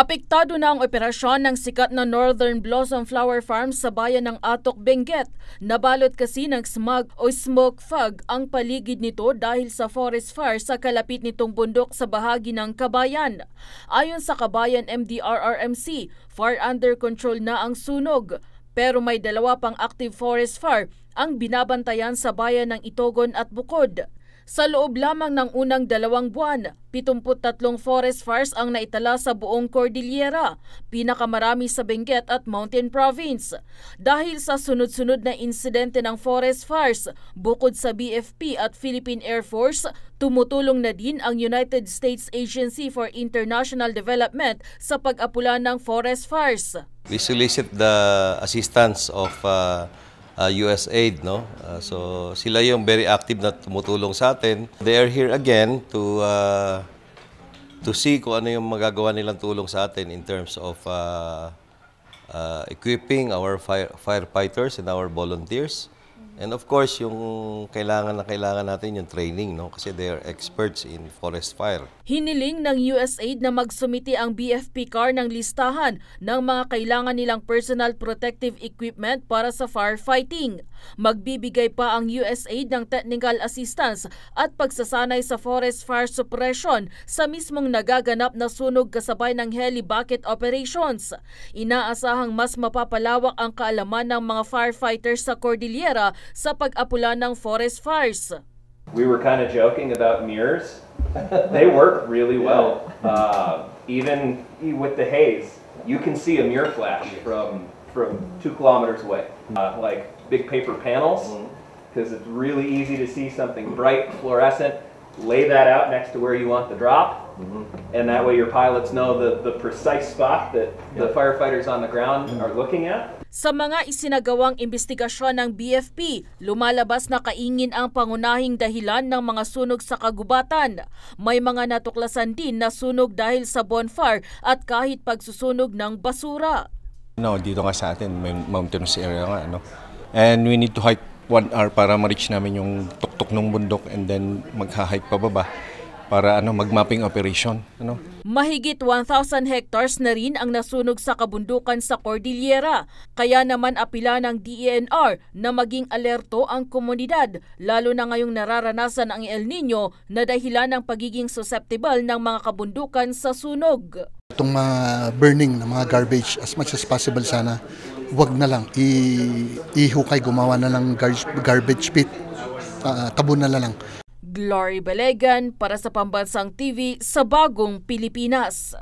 Apektado na ang operasyon ng sikat na Northern Blossom Flower Farm sa bayan ng Atok, Benguet. Nabalot kasi ng smog o smoke fog ang paligid nito dahil sa forest fire sa kalapit nitong bundok sa bahagi ng Kabayan. Ayon sa Kabayan MDRRMC, far under control na ang sunog. Pero may dalawa pang active forest fire ang binabantayan sa bayan ng Itogon at Bukod. Sa loob lamang ng unang dalawang buwan, 73 forest fires ang naitala sa buong Cordillera, pinakamarami sa Benguet at Mountain Province. Dahil sa sunod-sunod na insidente ng forest fires, bukod sa BFP at Philippine Air Force, tumutulong na din ang United States Agency for International Development sa pag-apula ng forest fires. We solicit the assistance of uh, uh, USAID. No? Uh, so sila yung very active na tumutulong sa atin. They are here again to, uh, to see kung ano yung magagawa nilang tulong sa atin in terms of uh, uh, equipping our fire, firefighters and our volunteers. And of course, yung kailangan na kailangan natin yung training, no? kasi they are experts in forest fire. Hiniling ng USAID na magsumiti ang BFP CAR ng listahan ng mga kailangan nilang personal protective equipment para sa firefighting. Magbibigay pa ang USAID ng technical assistance at pagsasanay sa forest fire suppression sa mismong nagaganap na sunog kasabay ng heli bucket operations. Inaasahang mas mapapalawak ang kaalaman ng mga firefighters sa Cordillera sa pag-apula ng forest fires. We were kind of joking about mirrors. they work really well. Uh, even with the haze, you can see a mirror flash from from two kilometers away, uh, like big paper panels, because mm-hmm. it's really easy to see something bright, fluorescent. Lay that out next to where you want the drop, mm-hmm. and that way your pilots know the, the precise spot that the firefighters on the ground mm-hmm. are looking at. Sa mga isinagawang investigasyon ng BFP, lumalabas na kaingin ang pangunahing dahilan ng mga sunog sa kagubatan. May mga natuklasan din na sunog dahil sa bonfire at kahit pagsusunog ng basura. No, dito nga sa atin, may mountainous area nga. Ano? And we need to hike one hour para ma-reach namin yung tuktok ng bundok and then magha-hike pababa para ano magmapping operation ano Mahigit 1,000 hectares na rin ang nasunog sa kabundukan sa Cordillera. Kaya naman apila ng DENR na maging alerto ang komunidad, lalo na ngayong nararanasan ang El Nino na dahilan ng pagiging susceptible ng mga kabundukan sa sunog. Itong mga burning ng mga garbage, as much as possible sana, wag na lang i- ihukay gumawa na lang gar- garbage pit. Uh, ah, tabon na lang Laurie Belegan para sa Pambansang TV sa Bagong Pilipinas.